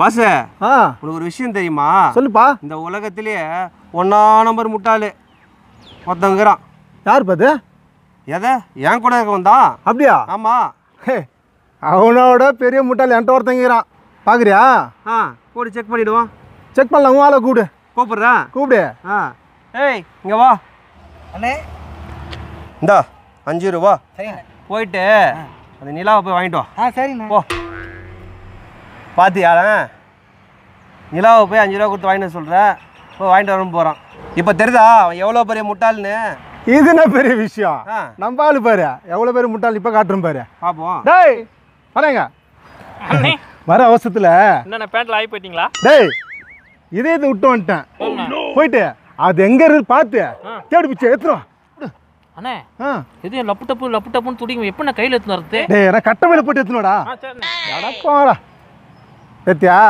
pass உனக்கு ஒரு விஷயம் தெரியுமா சொல்லுப்பா இந்த உலகத்திலேயே ஒன்னா நம்பர் முட்டாளு ஒருத்தங்கிறான் யார் பாது எதை என் கூட இருக்க வந்தா அப்படியா ஆமாம் அவனோட பெரிய முட்டாள் என்கிட்ட ஒருத்தங்கிறான் பார்க்குறியா ஆ கூடு செக் பண்ணிவிடுவோம் செக் பண்ணலாம் உன் ஆளை கூப்பிடு கூப்பிட்றேன் கூப்பிடு ஆ ஏய் இங்கே வா அண்ணே இந்தா அஞ்சு ரூபா போயிட்டு அந்த நிலாவை போய் வாங்கிட்டு வா ஆ சரிண்ணா போ பார்த்தியாதான் நிலாவை போய் அஞ்சு ரூபா கொடுத்து வாங்கிட்டு சொல்கிற இப்போ வாங்கிட்டு வரணும் போகிறான் இப்போ தெரியுதா அவன் எவ்வளோ பெரிய முட்டாளுன்னு இது என்ன பெரிய விஷயம் நம்ம ஆளு பாரு எவ்வளோ பேர் முட்டாள் இப்போ காட்டுறோம் பாரு பார்ப்போம் டேய் வரேங்க வர அவசரத்தில் என்னென்ன பேண்ட்டில் ஆகி போயிட்டீங்களா டேய் இதே இது விட்டு வந்துட்டேன் போயிட்டு அது எங்கே இருக்கு பார்த்து தேடி பிச்சை எடுத்துரும் அண்ணே இது லப்பு டப்பு லப்பு டப்புன்னு துடிக்கும் எப்போ நான் கையில் எடுத்துன்னு வரது டேய் நான் கட்டமையில் போட்டு எடுத்துனோடா நடப்பாடா பெத்தியா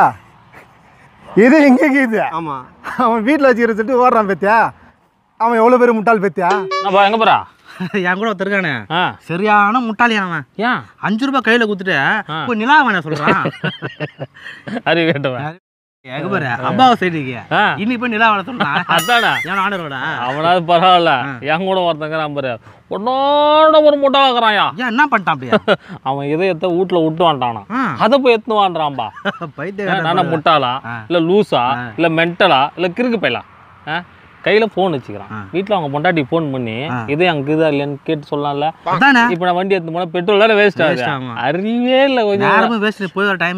இது எங்கே கீது ஆமாம் அவன் வீட்டில் வச்சுக்கிற சொல்லிட்டு ஓடுறான் பெத்தியா அவன் எவ்வளோ பேர் முட்டாள் பெத்தியா நம்ம எங்கே போகிறான் என் கூட ஒருத்தருக்கானே சரியான முட்டாளி அவன் ஏன் அஞ்சு ரூபாய் கையில் கொடுத்துட்டு நிலா வேணா சொல்கிறான் அறிவு பரவாயில்ல என் கூட ஒருத்தங்கிறான் உன்னோட ஒரு முட்டை என்ன பண்ணிட்டான் அவன் இதயத்தை வீட்டுல விட்டு வாண்டானா அதை போய் எத்து வாண்டான்பா முட்டாளா இல்ல லூசா இல்ல மென்டலா இல்ல கிறுக்கு பையலா கையில போன் வச்சுக்கிறான் வீட்டுல அவங்க பொண்டாட்டி போன் பண்ணி இது அங்க இதா இல்லையான்னு கேட்டு சொல்லலாம்ல இப்ப நான் வண்டி எடுத்து போனா பெட்ரோல் வேற வேஸ்ட் ஆகுது அறிவே இல்ல கொஞ்சம் வேஸ்ட் போய் வர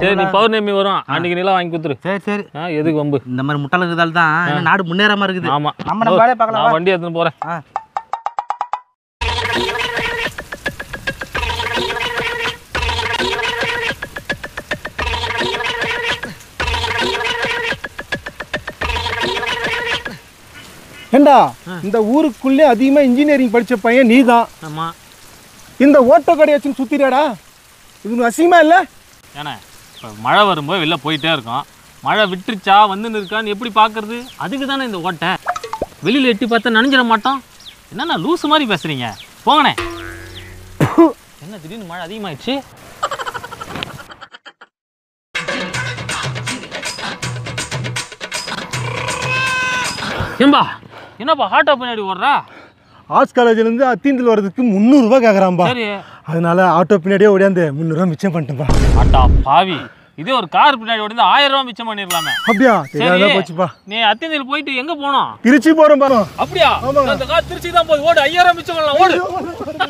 சரி நீ பௌர்ணமி வரும் அன்னைக்கு நிலம் வாங்கி கொடுத்துரு சரி சரி எதுக்கு வம்பு இந்த மாதிரி முட்டாள தான் நாடு மாதிரி இருக்குது ஆமா நம்ம வண்டி எடுத்துன்னு போறேன் ஏண்டா இந்த ஊருக்குள்ளே அதிகமாக இன்ஜினியரிங் படித்த பையன் நீ தான் ஆமாம் இந்த ஓட்டோ கடையை வச்சுன்னு சுற்றிடாடா இது அசிங்கமா இல்லை ஏன்னா இப்போ மழை வரும்போது வெளில போயிட்டே இருக்கோம் மழை விட்டுருச்சா வந்துன்னு இருக்கான்னு எப்படி பார்க்குறது அதுக்கு தானே இந்த ஓட்டை வெளியில் எட்டி பார்த்தா நினைஞ்சிட மாட்டோம் என்னண்ணா லூஸ் மாதிரி பேசுகிறீங்க போங்கண்ணே என்ன திடீர்னு மழை அதிகமாகிடுச்சு ஏம்பா என்னப்பா ஆட்டோ பின்னாடி ஓடுறா ஆர்ட்ஸ் காலேஜ்லேருந்து அத்தீந்தில் வர்றதுக்கு முந்நூறுரூவா கேட்குறான்பா சரி அதனால ஆட்டோ பின்னாடியே ஓடியாந்து முந்நூறுரூவா மிச்சம் பண்ணிட்டேன்பா ஆட்டா பாவி இதே ஒரு கார் பின்னாடி ஓடி ஆயிரம் ரூபா மிச்சம் பண்ணிடலாமே அப்படியா சரி போச்சுப்பா நீ அத்தீந்தில் போயிட்டு எங்கே போனோம் திருச்சி போகிறோம் பாரு அப்படியா அந்த கார் திருச்சி தான் போய் ஓடு ஐயாயிரம் மிச்சம் பண்ணலாம் ஓடு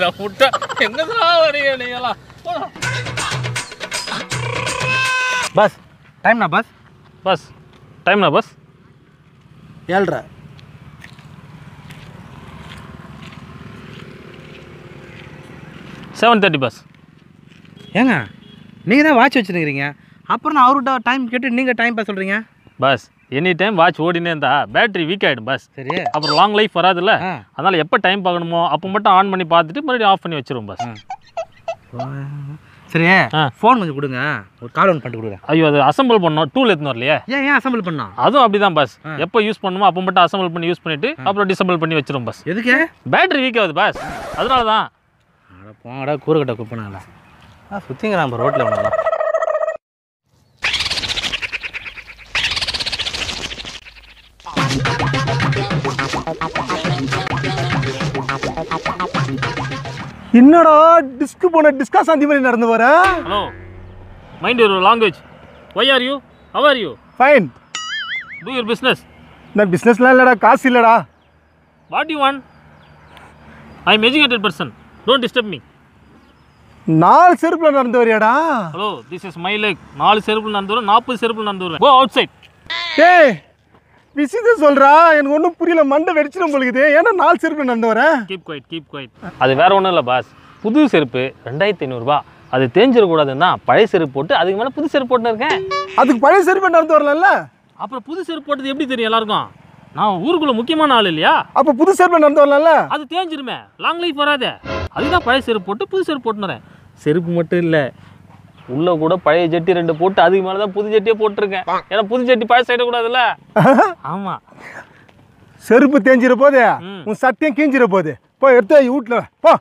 நான் விட்டேன் எங்கதான் வரீங்க நீங்களாம் பஸ் டைம்னா பஸ் பஸ் டைம்னா பஸ் ஏழ்ரை செவன் தேர்ட்டி பஸ் ஏங்க நீங்கள் தான் வாட்ச் வச்சுருக்கிறீங்க அப்புறம் நான் அவர்கிட்ட டைம் கேட்டு நீங்கள் டைம் பாஸ் சொல்கிறீங்க பஸ் எனி டைம் வாட்ச் ஓடினே இருந்தா பேட்டரி வீக் ஆகிடும் பஸ் சரி அப்புறம் லாங் லைஃப் வராதுல்ல அதனால் எப்போ டைம் பார்க்கணுமோ அப்போ மட்டும் ஆன் பண்ணி பார்த்துட்டு மறுபடியும் ஆஃப் பண்ணி வச்சிருவோம் பஸ் சரி ஃபோன் கொஞ்சம் கொடுங்க ஒரு கார் ஒன்று பண்ணிட்டு கொடுங்க ஐயோ அது அசம்பிள் பண்ணோம் டூல் எடுத்துன்னு வரலையே ஏன் ஏன் அசம்பிள் பண்ணா அதுவும் அப்படிதான் பாஸ் எப்போ யூஸ் பண்ணுமோ அப்போ மட்டும் அசம்பிள் பண்ணி யூஸ் பண்ணிட்டு அப்புறம் டிசம்பிள் பண்ணி வச்சிரும் பஸ் எதுக்கு பேட்டரி வீக் ஆகுது பாஸ் அதனால தான் போங்கடா கூறுகட்டை குப்பினாங்களா ஆ சுற்றிங்கிறான் இப்போ ரோட்டில் ஒன்று Thank என்னடா டிஸ்க் போன டிஸ்கஸ் அந்த மாதிரி நடந்து வர hello mind your language why are you how are you fine to your business நான் பிஸ்னஸ்லாம் இல்லைடா காசு இல்லைடா what you want I am educated person don't disturb me நாலு செருப்பில் நடந்து வரியாடா hello this is my like நாலு செருப்பு நடந்து வரேன் நாற்பது செருப்பு நடந்து வரேன் கோ அவுட் சைட் ஏய் விஷயத்த சொல்றா எனக்கு ஒன்றும் புரியல மண்டை வெடிச்சிடும் பொழுது ஏன்னா நாலு செருப்பு நடந்து வரேன் கீப் குவைட் கீப் குவைட் அது வேற ஒன்றும் இல்லை பாஸ் புது செருப்பு ரெண்டாயிரத்தி ஐநூறுரூபா அது தேஞ்சிடக்கூடாதுன்னா பழைய செருப்பு போட்டு அதுக்கு மேலே புது செருப்பு போட்டுன்னு இருக்கேன் அதுக்கு பழைய செருப்பு நடந்து வரலாம்ல அப்புறம் புது செருப்பு போட்டது எப்படி தெரியும் எல்லாருக்கும் நான் ஊருக்குள்ள முக்கியமான ஆள் இல்லையா அப்போ புது செருப்பு நடந்து வரலாம்ல அது தேஞ்சிருமே லாங் லைஃப் வராது அதுதான் பழைய செருப்பு போட்டு புது செருப்பு போட்டுனுறேன் செருப்பு மட்டும் இல்லை உள்ள கூட பழைய ஜட்டி ரெண்டு போட்டு அதுக்கு மேலதான் புது ஜட்டியே போட்டிருக்கேன் ஏன்னா புது ஜட்டி சைட கூடாதுல்ல ஆமா செருப்பு தேஞ்சிட போதே உன் சட்டையும் கீஞ்சிட போகுது போ எடுத்து வீட்டுல போ